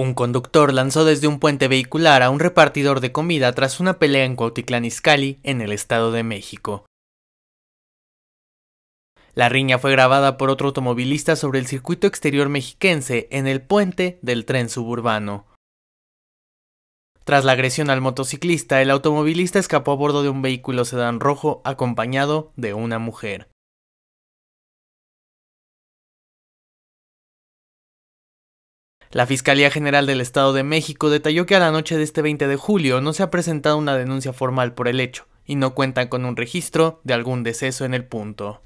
Un conductor lanzó desde un puente vehicular a un repartidor de comida tras una pelea en Cuautitlán en el Estado de México. La riña fue grabada por otro automovilista sobre el circuito exterior mexiquense en el puente del tren suburbano. Tras la agresión al motociclista, el automovilista escapó a bordo de un vehículo sedán rojo acompañado de una mujer. La Fiscalía General del Estado de México detalló que a la noche de este 20 de julio no se ha presentado una denuncia formal por el hecho y no cuentan con un registro de algún deceso en el punto.